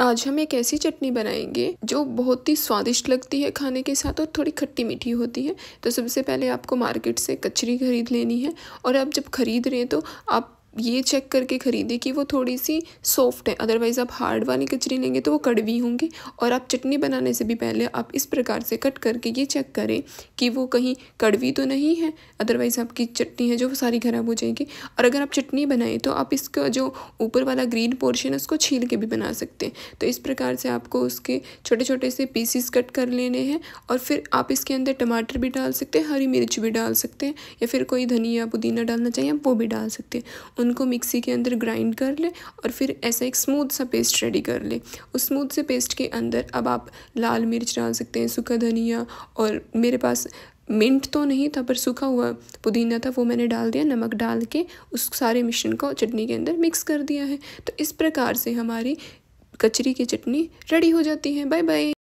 आज हम एक ऐसी चटनी बनाएंगे जो बहुत ही स्वादिष्ट लगती है खाने के साथ और थोड़ी खट्टी मीठी होती है तो सबसे पहले आपको मार्केट से कचरी खरीद लेनी है और आप जब खरीद रहे हैं तो आप ये चेक करके ख़रीदें कि वो थोड़ी सी सॉफ्ट है अदरवाइज़ आप हार्ड वाली कचरी लेंगे तो वो कड़वी होंगी और आप चटनी बनाने से भी पहले आप इस प्रकार से कट करके ये चेक करें कि वो कहीं कड़वी तो नहीं है अदरवाइज़ आपकी चटनी है जो सारी ख़राब हो जाएगी और अगर आप चटनी बनाएं तो आप इसका जो ऊपर वाला ग्रीन पोर्शन है उसको छील के भी बना सकते हैं तो इस प्रकार से आपको उसके छोटे छोटे से पीसीस कट कर लेने हैं और फिर आप इसके अंदर टमाटर भी डाल सकते हैं हरी मिर्च भी डाल सकते हैं या फिर कोई धनिया पुदीना डालना चाहिए आप वो भी डाल सकते हैं उनको मिक्सी के अंदर ग्राइंड कर ले और फिर ऐसा एक स्मूथ सा पेस्ट रेडी कर ले उस स्मूथ से पेस्ट के अंदर अब आप लाल मिर्च डाल सकते हैं सूखा धनिया और मेरे पास मिंट तो नहीं था पर सूखा हुआ पुदीना था वो मैंने डाल दिया नमक डाल के उस सारे मिश्रण को चटनी के अंदर मिक्स कर दिया है तो इस प्रकार से हमारी कचरी की चटनी रेडी हो जाती है बाय बाय